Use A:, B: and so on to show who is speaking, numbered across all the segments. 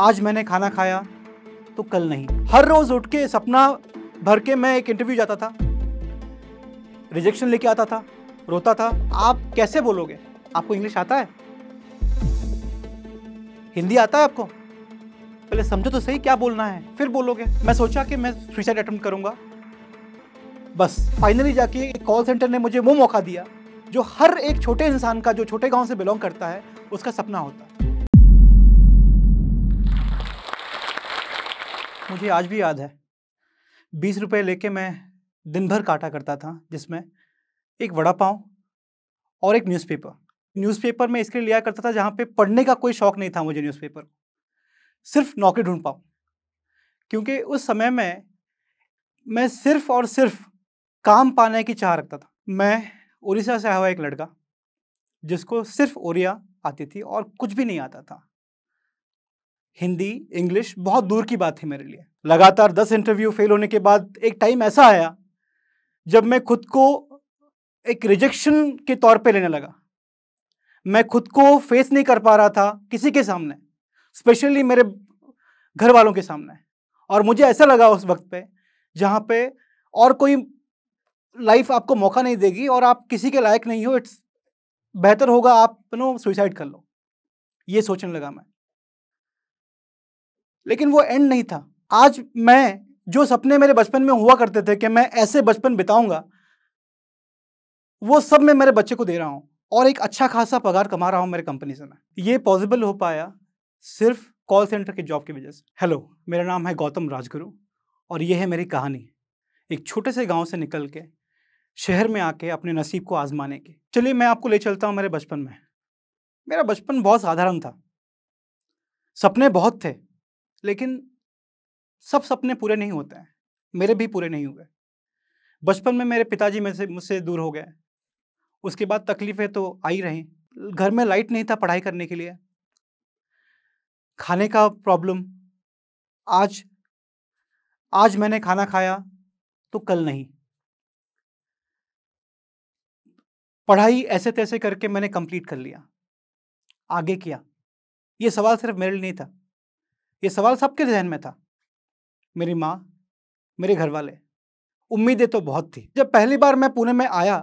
A: आज मैंने खाना खाया तो कल नहीं हर रोज उठ के सपना भर के मैं एक इंटरव्यू जाता था रिजेक्शन लेके आता था रोता था आप कैसे बोलोगे आपको इंग्लिश आता है हिंदी आता है आपको पहले समझो तो सही क्या बोलना है फिर बोलोगे मैं सोचा कि मैं सुसाइड अटेम्प्ट करूंगा बस फाइनली जाके एक कॉल सेंटर ने मुझे वो मौका दिया जो हर एक छोटे इंसान का जो छोटे गांव से बिलोंग करता है उसका सपना होता है मुझे आज भी याद है बीस रुपये लेके मैं दिन भर काटा करता था जिसमें एक वड़ा पाव और एक न्यूज़पेपर न्यूज़पेपर मैं इसके लिए लिया करता था जहाँ पे पढ़ने का कोई शौक़ नहीं था मुझे न्यूज़पेपर सिर्फ नौकरी ढूंढ पाऊँ क्योंकि उस समय में मैं सिर्फ और सिर्फ काम पाने की चाह रखता था मैं उड़ीसा से आया हुआ एक लड़का जिसको सिर्फ ओरिया आती थी और कुछ भी नहीं आता था हिंदी इंग्लिश बहुत दूर की बात थी मेरे लिए लगातार दस इंटरव्यू फेल होने के बाद एक टाइम ऐसा आया जब मैं खुद को एक रिजेक्शन के तौर पे लेने लगा मैं खुद को फेस नहीं कर पा रहा था किसी के सामने स्पेशली मेरे घर वालों के सामने और मुझे ऐसा लगा उस वक्त पे जहाँ पे और कोई लाइफ आपको मौका नहीं देगी और आप किसी के लायक नहीं हो इट्स बेहतर होगा आप नो सुसाइड कर लो ये सोचने लगा मैं लेकिन वो एंड नहीं था आज मैं जो सपने मेरे बचपन में हुआ करते थे कि मैं ऐसे बचपन बिताऊंगा वो सब मैं मेरे बच्चे को दे रहा हूँ और एक अच्छा खासा पगार कमा रहा हूँ मेरे कंपनी से मैं ये पॉसिबल हो पाया सिर्फ कॉल सेंटर की जॉब की वजह से हेलो मेरा नाम है गौतम राजगुरु और ये है मेरी कहानी एक छोटे से गांव से निकल के शहर में आके अपने नसीब को आजमाने की चलिए मैं आपको ले चलता हूँ मेरे बचपन में मेरा बचपन बहुत साधारण था सपने बहुत थे लेकिन सब सपने पूरे नहीं होते हैं मेरे भी पूरे नहीं हुए बचपन में मेरे पिताजी मेरे से मुझसे दूर हो गए उसके बाद तकलीफ़ें तो आई रहीं घर में लाइट नहीं था पढ़ाई करने के लिए खाने का प्रॉब्लम आज आज मैंने खाना खाया तो कल नहीं पढ़ाई ऐसे तैसे करके मैंने कंप्लीट कर लिया आगे किया ये सवाल सिर्फ मेरे लिए नहीं था ये सवाल सबके जहन में था मेरी माँ मेरे घर वाले उम्मीदें तो बहुत थी जब पहली बार मैं पुणे में आया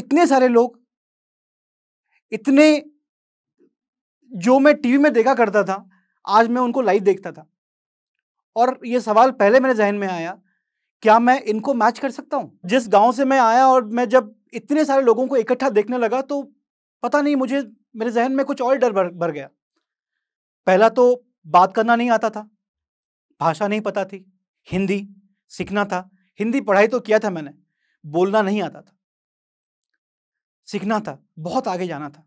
A: इतने सारे लोग इतने जो मैं टीवी में देखा करता था आज मैं उनको लाइव देखता था और ये सवाल पहले मेरे जहन में आया क्या मैं इनको मैच कर सकता हूँ जिस गांव से मैं आया और मैं जब इतने सारे लोगों को इकट्ठा देखने लगा तो पता नहीं मुझे मेरे जहन में कुछ और डर भर गया पहला तो बात करना नहीं आता था भाषा नहीं पता थी हिंदी सीखना था हिंदी पढ़ाई तो किया था मैंने बोलना नहीं आता था सीखना था बहुत आगे जाना था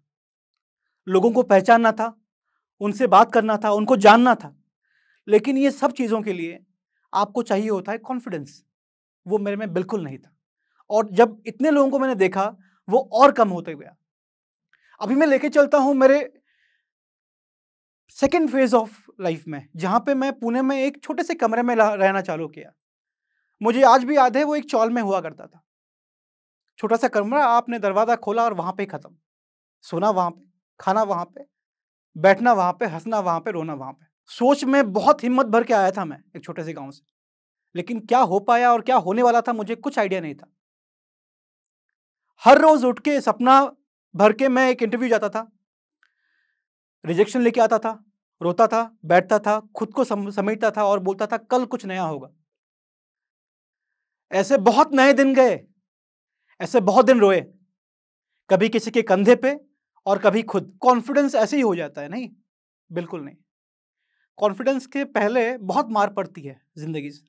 A: लोगों को पहचानना था उनसे बात करना था उनको जानना था लेकिन ये सब चीज़ों के लिए आपको चाहिए होता है कॉन्फिडेंस वो मेरे में बिल्कुल नहीं था और जब इतने लोगों को मैंने देखा वो और कम होते गया अभी मैं लेके चलता हूँ मेरे सेकेंड फेज ऑफ लाइफ में जहाँ पे मैं पुणे में एक छोटे से कमरे में रहना चालू किया मुझे आज भी याद है वो एक चौल में हुआ करता था छोटा सा कमरा आपने दरवाज़ा खोला और वहाँ पे ख़त्म सोना वहाँ पे खाना वहाँ पे बैठना वहाँ पे हंसना वहाँ पे रोना वहाँ पे सोच में बहुत हिम्मत भर के आया था मैं एक छोटे से गांव से लेकिन क्या हो पाया और क्या होने वाला था मुझे कुछ आइडिया नहीं था हर रोज़ उठ के सपना भर के मैं एक इंटरव्यू जाता था रिजेक्शन लेके आता था रोता था बैठता था खुद को समेटता था और बोलता था कल कुछ नया होगा ऐसे बहुत नए दिन गए ऐसे बहुत दिन रोए कभी किसी के कंधे पे और कभी खुद कॉन्फिडेंस ऐसे ही हो जाता है नहीं बिल्कुल नहीं कॉन्फिडेंस के पहले बहुत मार पड़ती है ज़िंदगी से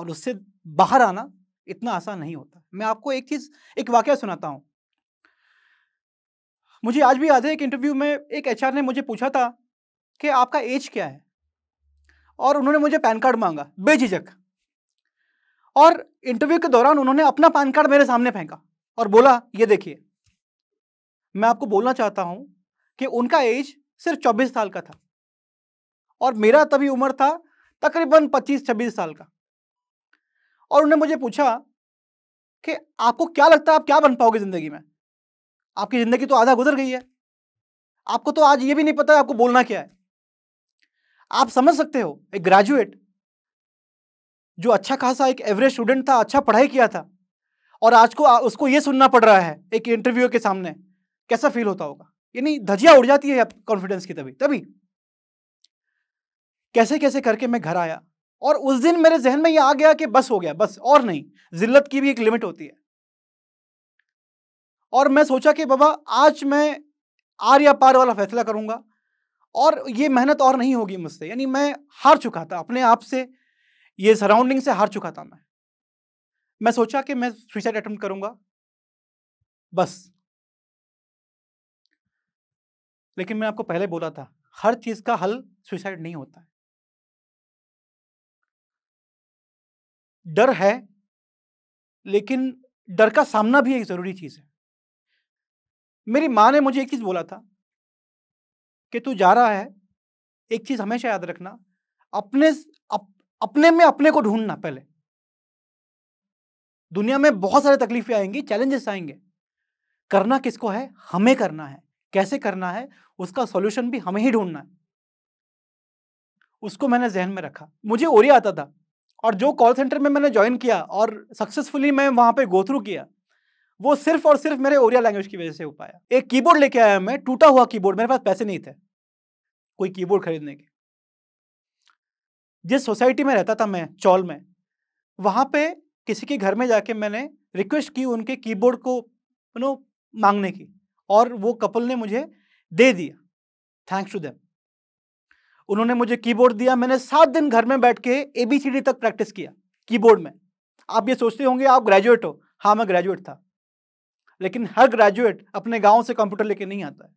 A: और उससे बाहर आना इतना आसान नहीं होता मैं आपको एक चीज़ एक वाक्य सुनाता हूँ मुझे आज भी याद है एक इंटरव्यू में एक एच ने मुझे पूछा था कि आपका एज क्या है और उन्होंने मुझे पैन कार्ड मांगा बेझिझक और इंटरव्यू के दौरान उन्होंने अपना पैन कार्ड मेरे सामने फेंका और बोला ये देखिए मैं आपको बोलना चाहता हूँ कि उनका एज सिर्फ चौबीस साल का था और मेरा तभी उम्र था तकरीबन पच्चीस छब्बीस साल का और उन्होंने मुझे पूछा कि आपको क्या लगता है आप क्या बन पाओगे ज़िंदगी में आपकी ज़िंदगी तो आधा गुजर गई है आपको तो आज ये भी नहीं पता आपको बोलना क्या है आप समझ सकते हो एक ग्रेजुएट जो अच्छा खासा एक एवरेज स्टूडेंट था अच्छा पढ़ाई किया था और आज को उसको ये सुनना पड़ रहा है एक इंटरव्यू के सामने कैसा फील होता होगा यानी धजिया उड़ जाती है कॉन्फिडेंस की तभी तभी कैसे कैसे करके मैं घर आया और उस दिन मेरे जहन में ये आ गया कि बस हो गया बस और नहीं जिल्लत की भी एक लिमिट होती है और मैं सोचा कि बाबा आज मैं आर या पार वाला फैसला करूँगा और ये मेहनत और नहीं होगी मुझसे यानी मैं हार चुका था अपने आप से ये सराउंडिंग से हार चुका था मैं मैं सोचा कि मैं सुसाइड अटेम्प्ट करूंगा बस लेकिन मैं आपको पहले बोला था हर चीज़ का हल सुसाइड नहीं होता है डर है लेकिन डर का सामना भी एक ज़रूरी चीज़ है मेरी माँ ने मुझे एक चीज़ बोला था कि तू जा रहा है एक चीज़ हमेशा याद रखना अपने अप, अपने में अपने को ढूंढना पहले दुनिया में बहुत सारे तकलीफें आएंगी चैलेंजेस आएंगे करना किसको है हमें करना है कैसे करना है उसका सॉल्यूशन भी हमें ही ढूंढना है उसको मैंने जहन में रखा मुझे ओरिया आता था और जो कॉल सेंटर में मैंने ज्वाइन किया और सक्सेसफुली मैं वहां पे गो थ्रू किया वो सिर्फ और सिर्फ मेरे ओरिया लैंग्वेज की वजह से हो पाया एक कीबोर्ड लेके आया मैं टूटा हुआ कीबोर्ड मेरे पास पैसे नहीं थे कोई कीबोर्ड खरीदने के जिस सोसाइटी में रहता था मैं चौल में वहां पे किसी के घर में जाके मैंने रिक्वेस्ट की उनके कीबोर्ड को यू नो मांगने की और वो कपल ने मुझे दे दिया थैंक्स टू देम उन्होंने मुझे कीबोर्ड दिया मैंने सात दिन घर में बैठ के ए बी सी डी तक प्रैक्टिस किया कीबोर्ड में आप ये सोचते होंगे आप ग्रेजुएट हो हाँ मैं ग्रेजुएट था लेकिन हर ग्रेजुएट अपने गांव से कंप्यूटर लेके नहीं आता है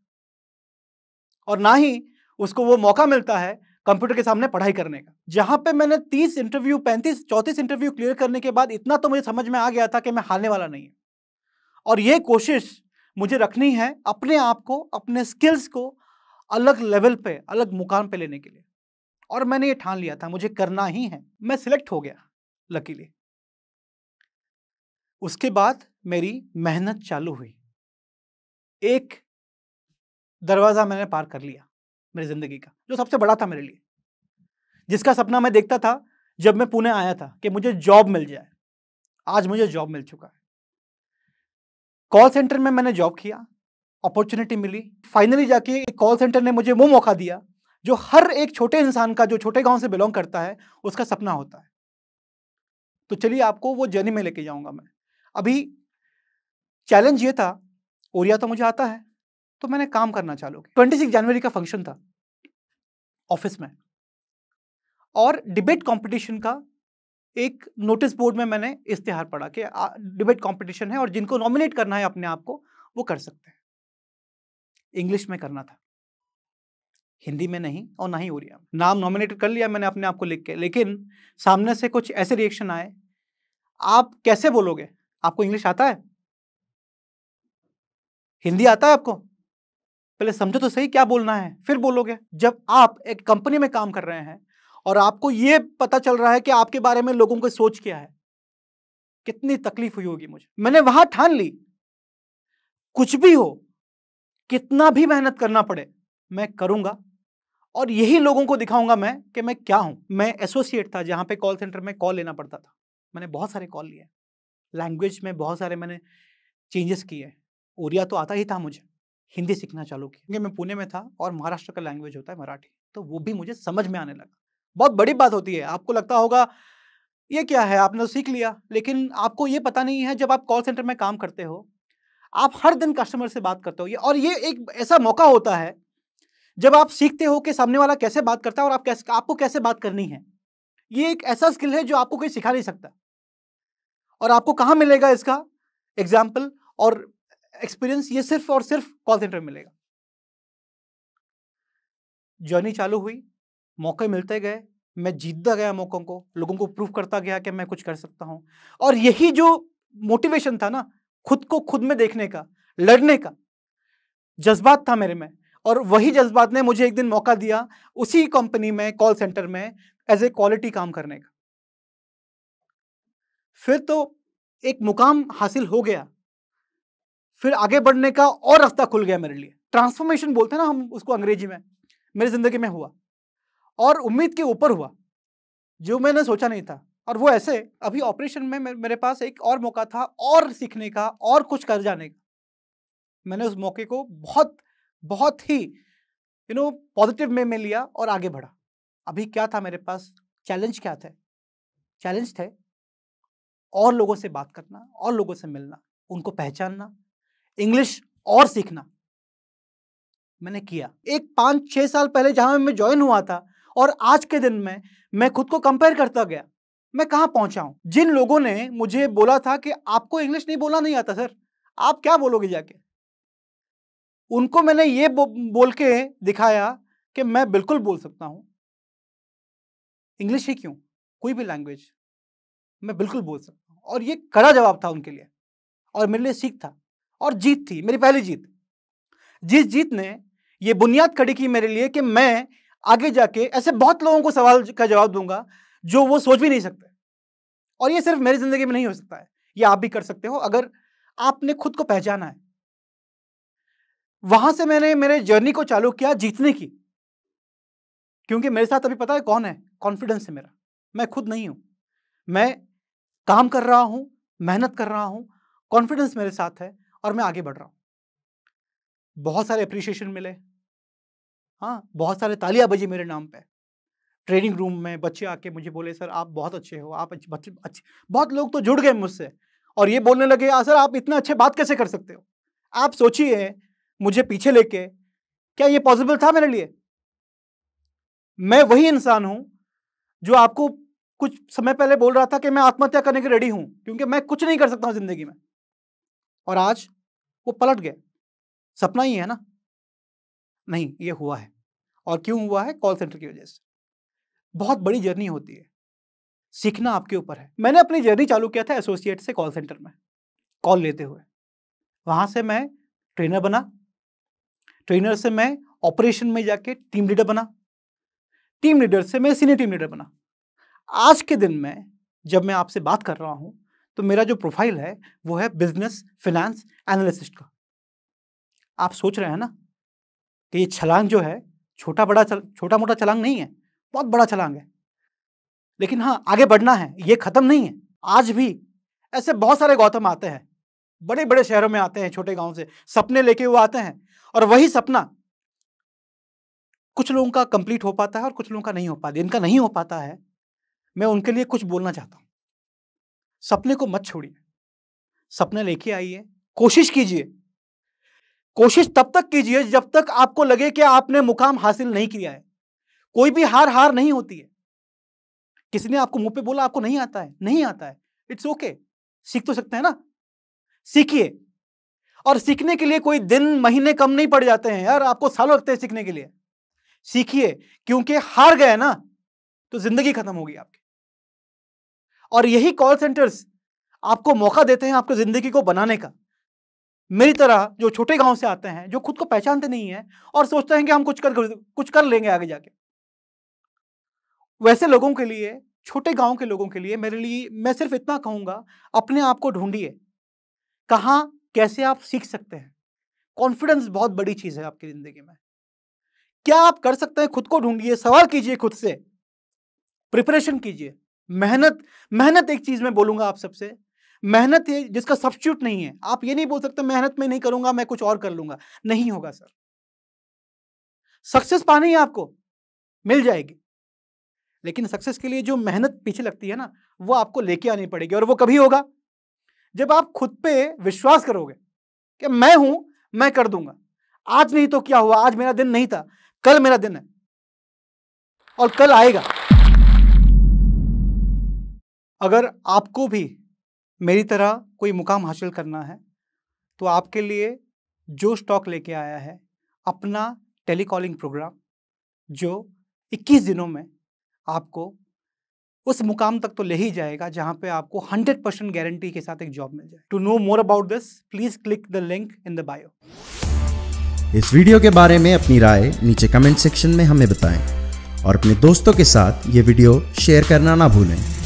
A: और ना ही उसको वो मौका मिलता है कंप्यूटर के सामने पढ़ाई करने का जहां पे मैंने तीस इंटरव्यू पैंतीस चौंतीस इंटरव्यू क्लियर करने के बाद इतना तो मुझे समझ में आ गया था कि मैं हारने वाला नहीं हूँ और ये कोशिश मुझे रखनी है अपने आप को अपने स्किल्स को अलग लेवल पे अलग मुकाम पे लेने के लिए और मैंने ये ठान लिया था मुझे करना ही है मैं सिलेक्ट हो गया लकीली उसके बाद मेरी मेहनत चालू हुई एक दरवाज़ा मैंने पार कर लिया मेरी ज़िंदगी का जो सबसे बड़ा था मेरे लिए जिसका सपना मैं देखता था जब मैं पुणे आया था कि मुझे जॉब मिल जाए आज मुझे जॉब मिल चुका है कॉल सेंटर में मैंने जॉब किया अपॉर्चुनिटी मिली फाइनली जाके एक कॉल सेंटर ने मुझे वो मौका दिया जो हर एक छोटे इंसान का जो छोटे गांव से बिलोंग करता है उसका सपना होता है तो चलिए आपको वो जर्नी में लेके जाऊंगा मैं अभी चैलेंज ये था ओरिया तो मुझे आता है तो मैंने काम करना चालू किया ट्वेंटी सिक्स जनवरी का फंक्शन था ऑफिस में और डिबेट कंपटीशन का एक नोटिस बोर्ड में मैंने इश्तेहार पढ़ा कि डिबेट कंपटीशन है और जिनको नॉमिनेट करना है अपने आप को वो कर सकते हैं इंग्लिश में करना था हिंदी में नहीं और ना ही ओरिया नाम नॉमिनेट कर लिया मैंने अपने आप को लिख के लेकिन सामने से कुछ ऐसे रिएक्शन आए आप कैसे बोलोगे आपको इंग्लिश आता है हिंदी आता है आपको पहले समझो तो सही क्या बोलना है फिर बोलोगे जब आप एक कंपनी में काम कर रहे हैं और आपको ये पता चल रहा है कि आपके बारे में लोगों को सोच क्या है कितनी तकलीफ हुई होगी मुझे मैंने वहां ठान ली कुछ भी हो कितना भी मेहनत करना पड़े मैं करूंगा और यही लोगों को दिखाऊंगा मैं कि मैं क्या हूं मैं एसोसिएट था जहां पे कॉल सेंटर में कॉल लेना पड़ता था मैंने बहुत सारे कॉल लिए लैंग्वेज में बहुत सारे मैंने चेंजेस किए उड़िया तो आता ही था मुझे हिंदी सीखना चालू की क्योंकि मैं पुणे में था और महाराष्ट्र का लैंग्वेज होता है मराठी तो वो भी मुझे समझ में आने लगा बहुत बड़ी बात होती है आपको लगता होगा ये क्या है आपने तो सीख लिया लेकिन आपको ये पता नहीं है जब आप कॉल सेंटर में काम करते हो आप हर दिन कस्टमर से बात करते हो ये और ये एक ऐसा मौका होता है जब आप सीखते हो कि सामने वाला कैसे बात करता है और आप कैसे आपको कैसे बात करनी है ये एक ऐसा स्किल है जो आपको कोई सिखा नहीं सकता और आपको कहाँ मिलेगा इसका एग्जाम्पल और एक्सपीरियंस ये सिर्फ और सिर्फ कॉल सेंटर में मिलेगा जर्नी चालू हुई मौके मिलते गए मैं जीतता गया मौक़ों को लोगों को प्रूव करता गया कि मैं कुछ कर सकता हूं और यही जो मोटिवेशन था ना खुद को खुद में देखने का लड़ने का जज्बात था मेरे में और वही जज्बात ने मुझे एक दिन मौका दिया उसी कंपनी में कॉल सेंटर में एज ए क्वालिटी काम करने का फिर तो एक मुकाम हासिल हो गया फिर आगे बढ़ने का और रास्ता खुल गया मेरे लिए ट्रांसफॉर्मेशन बोलते हैं ना हम उसको अंग्रेजी में मेरी ज़िंदगी में हुआ और उम्मीद के ऊपर हुआ जो मैंने सोचा नहीं था और वो ऐसे अभी ऑपरेशन में मेरे पास एक और मौका था और सीखने का और कुछ कर जाने का मैंने उस मौके को बहुत बहुत ही यू नो पॉजिटिव वे में लिया और आगे बढ़ा अभी क्या था मेरे पास चैलेंज क्या थे चैलेंज थे और लोगों से बात करना और लोगों से मिलना उनको पहचानना इंग्लिश और सीखना मैंने किया एक पाँच छः साल पहले जहाँ मैं ज्वाइन हुआ था और आज के दिन में मैं खुद को कंपेयर करता गया मैं कहाँ पहुँचा हूँ जिन लोगों ने मुझे बोला था कि आपको इंग्लिश नहीं बोला नहीं आता सर आप क्या बोलोगे जाके उनको मैंने ये बो, बोल के दिखाया कि मैं बिल्कुल बोल सकता हूँ इंग्लिश ही क्यों कोई भी लैंग्वेज मैं बिल्कुल बोल सकता हूँ और ये कड़ा जवाब था उनके लिए और मेरे लिए सीख था और जीत थी मेरी पहली जीत जिस जीत ने ये बुनियाद खड़ी की मेरे लिए कि मैं आगे जाके ऐसे बहुत लोगों को सवाल का जवाब दूंगा जो वो सोच भी नहीं सकते और ये सिर्फ मेरी ज़िंदगी में नहीं हो सकता है ये आप भी कर सकते हो अगर आपने खुद को पहचाना है वहां से मैंने मेरे जर्नी को चालू किया जीतने की क्योंकि मेरे साथ अभी पता है कौन है कॉन्फिडेंस है मेरा मैं खुद नहीं हूं मैं काम कर रहा हूं मेहनत कर रहा हूँ कॉन्फिडेंस मेरे साथ है और मैं आगे बढ़ रहा हूँ बहुत सारे अप्रिशिएशन मिले हाँ बहुत सारे तालियां बजी मेरे नाम पे ट्रेनिंग रूम में बच्चे आके मुझे बोले सर आप बहुत अच्छे हो आप अच्छे बच्चे अच्छे बहुत लोग तो जुड़ गए मुझसे और ये बोलने लगे आ हाँ, सर आप इतना अच्छे बात कैसे कर सकते हो आप सोचिए मुझे पीछे लेके क्या ये पॉसिबल था मेरे लिए मैं वही इंसान हूं जो आपको कुछ समय पहले बोल रहा था कि मैं आत्महत्या करने के रेडी हूं क्योंकि मैं कुछ नहीं कर सकता हूं जिंदगी में और आज वो पलट गया सपना ही है ना नहीं ये हुआ है और क्यों हुआ है कॉल सेंटर की वजह से बहुत बड़ी जर्नी होती है सीखना आपके ऊपर है मैंने अपनी जर्नी चालू किया था एसोसिएट से कॉल सेंटर में कॉल लेते हुए वहाँ से मैं ट्रेनर बना ट्रेनर से मैं ऑपरेशन में जाके टीम लीडर बना टीम लीडर से मैं सीनियर टीम लीडर बना आज के दिन में जब मैं आपसे बात कर रहा हूँ तो मेरा जो प्रोफाइल है वो है बिजनेस फिनेंस एनालिसिस्ट का आप सोच रहे हैं ना कि ये छलांग जो है छोटा बड़ा छोटा मोटा छलांग नहीं है बहुत बड़ा छलांग है लेकिन हाँ आगे बढ़ना है ये ख़त्म नहीं है आज भी ऐसे बहुत सारे गौतम आते हैं बड़े बड़े शहरों में आते हैं छोटे गांव से सपने लेके वो आते हैं और वही सपना कुछ लोगों का कंप्लीट हो पाता है और कुछ लोगों का नहीं हो पाता इनका नहीं हो पाता है मैं उनके लिए कुछ बोलना चाहता हूँ सपने को मत छोड़िए सपने लेके आइए कोशिश कीजिए कोशिश तब तक कीजिए जब तक आपको लगे कि आपने मुकाम हासिल नहीं किया है कोई भी हार हार नहीं होती है किसी ने आपको मुंह पे बोला आपको नहीं आता है नहीं आता है इट्स ओके okay. सीख तो सकते हैं ना सीखिए और सीखने के लिए कोई दिन महीने कम नहीं पड़ जाते हैं यार आपको सालों लगते हैं सीखने के लिए सीखिए क्योंकि हार गए ना तो जिंदगी खत्म होगी आपकी और यही कॉल सेंटर्स आपको मौका देते हैं आपकी ज़िंदगी को बनाने का मेरी तरह जो छोटे गांव से आते हैं जो खुद को पहचानते नहीं है और सोचते हैं कि हम कुछ कर कुछ कर लेंगे आगे जाके वैसे लोगों के लिए छोटे गांव के लोगों के लिए मेरे लिए मैं सिर्फ इतना कहूंगा अपने आप को ढूंढिए कहाँ कैसे आप सीख सकते हैं कॉन्फिडेंस बहुत बड़ी चीज़ है आपकी ज़िंदगी में क्या आप कर सकते हैं खुद को ढूंढिए सवाल कीजिए खुद से प्रिपरेशन कीजिए मेहनत मेहनत एक चीज मैं बोलूंगा आप सबसे मेहनत है जिसका सब्सिट्यूट नहीं है आप ये नहीं बोल सकते मेहनत में नहीं करूंगा मैं कुछ और कर लूंगा नहीं होगा सर सक्सेस पानी है आपको मिल जाएगी लेकिन सक्सेस के लिए जो मेहनत पीछे लगती है ना वो आपको लेके आनी पड़ेगी और वो कभी होगा जब आप खुद पे विश्वास करोगे कि मैं हूं मैं कर दूंगा आज नहीं तो क्या हुआ आज मेरा दिन नहीं था कल मेरा दिन है और कल आएगा अगर आपको भी मेरी तरह कोई मुकाम हासिल करना है तो आपके लिए जो स्टॉक लेके आया है अपना टेलीकॉलिंग प्रोग्राम जो 21 दिनों में आपको उस मुकाम तक तो ले ही जाएगा जहां पे आपको 100 परसेंट गारंटी के साथ एक जॉब मिल जाए to know more about this please click the link in the bio इस वीडियो के बारे में अपनी राय नीचे कमेंट सेक्शन में हमें बताएं और अपने दोस्तों के साथ ये वीडियो शेयर करना ना भूलें